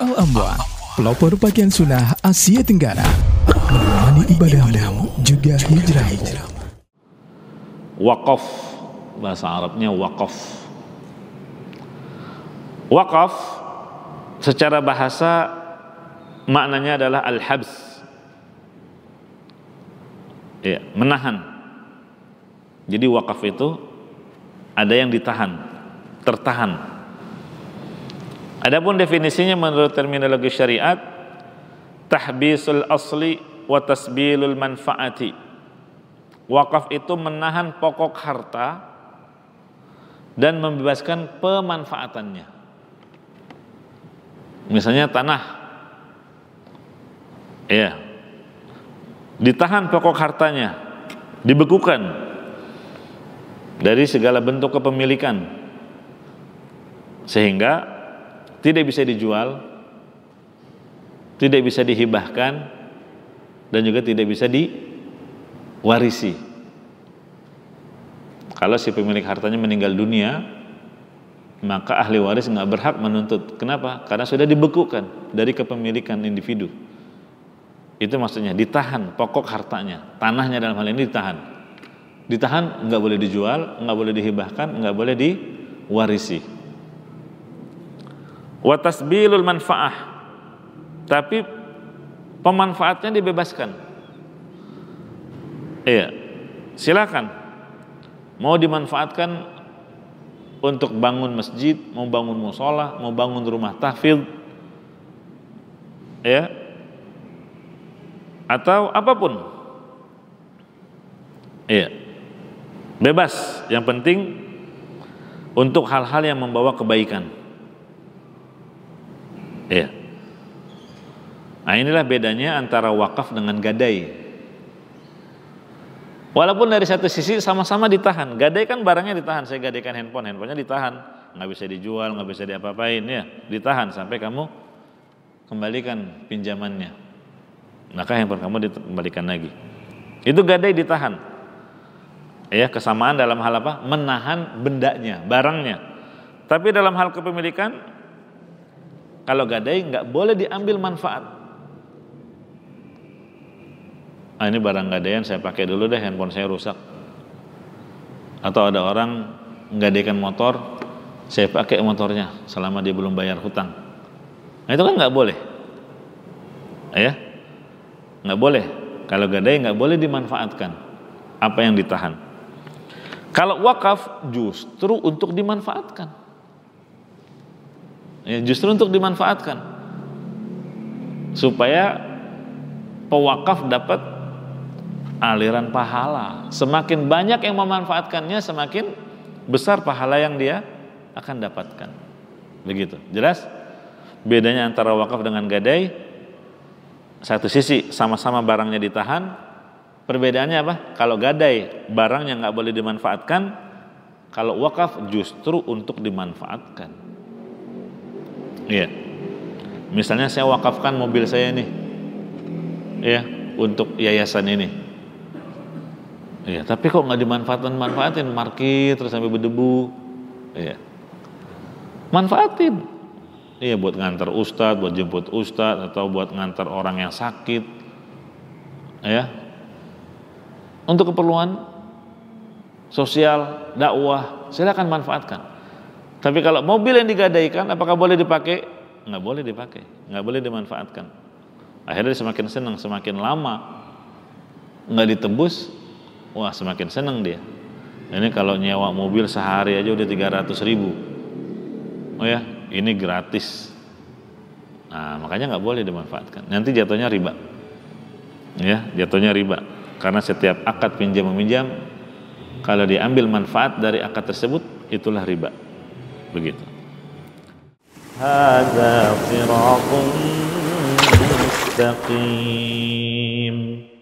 Al-Amwan, pelopor pakaian sunnah Asia Tenggara. Menemani ibadahmu juga Hijrah. Wakaf, bahasa Arabnya wakaf. Wakaf secara bahasa maknanya adalah al-habs. Ya, menahan. Jadi wakaf itu ada yang ditahan, tertahan Adapun definisinya menurut terminologi syariat tahbisul asli wa tasbilul manfaati. Wakaf itu menahan pokok harta dan membebaskan pemanfaatannya. Misalnya tanah. ya Ditahan pokok hartanya, dibekukan dari segala bentuk kepemilikan. Sehingga tidak bisa dijual, tidak bisa dihibahkan, dan juga tidak bisa diwarisi. Kalau si pemilik hartanya meninggal dunia, maka ahli waris nggak berhak menuntut. Kenapa? Karena sudah dibekukan dari kepemilikan individu. Itu maksudnya ditahan pokok hartanya, tanahnya dalam hal ini ditahan. Ditahan nggak boleh dijual, nggak boleh dihibahkan, nggak boleh diwarisi. Watas bilul manfaah tapi pemanfaatnya dibebaskan iya silakan mau dimanfaatkan untuk bangun masjid mau bangun musola mau bangun rumah tahfidz ya atau apapun iya bebas yang penting untuk hal-hal yang membawa kebaikan Nah inilah bedanya antara wakaf dengan gadai. Walaupun dari satu sisi sama-sama ditahan, gadai kan barangnya ditahan. Saya gadaikan handphone, handphonenya ditahan, nggak bisa dijual, nggak bisa diapa-apain ya, ditahan sampai kamu kembalikan pinjamannya. Maka handphone kamu dikembalikan lagi. Itu gadai ditahan. Ya kesamaan dalam hal apa? Menahan bendanya, barangnya. Tapi dalam hal kepemilikan, kalau gadai nggak boleh diambil manfaat ah ini barang gadaian saya pakai dulu deh handphone saya rusak atau ada orang gadaikan motor saya pakai motornya selama dia belum bayar hutang nah itu kan nggak boleh ah, ya nggak boleh kalau gadai nggak boleh dimanfaatkan apa yang ditahan kalau wakaf justru untuk dimanfaatkan ya, justru untuk dimanfaatkan supaya pewakaf dapat aliran pahala. Semakin banyak yang memanfaatkannya, semakin besar pahala yang dia akan dapatkan. Begitu. Jelas? Bedanya antara wakaf dengan gadai, satu sisi sama-sama barangnya ditahan, perbedaannya apa? Kalau gadai barangnya nggak boleh dimanfaatkan, kalau wakaf justru untuk dimanfaatkan. Iya. Misalnya saya wakafkan mobil saya nih, ya untuk yayasan ini Iya, tapi kok nggak dimanfaatin manfaatin markir terus sampai berdebu. Iya. Manfaatin. Iya buat ngantar ustad, buat jemput ustad atau buat ngantar orang yang sakit. Iya, Untuk keperluan sosial, dakwah, silakan manfaatkan. Tapi kalau mobil yang digadaikan apakah boleh dipakai? Nggak boleh dipakai, nggak boleh dimanfaatkan. Akhirnya semakin senang, semakin lama nggak ditebus, wah semakin seneng dia ini kalau nyewa mobil sehari aja udah 300 ribu oh ya ini gratis nah makanya nggak boleh dimanfaatkan nanti jatuhnya riba ya jatuhnya riba karena setiap akad pinjam meminjam kalau diambil manfaat dari akad tersebut itulah riba begitu هذا صراط مستقيم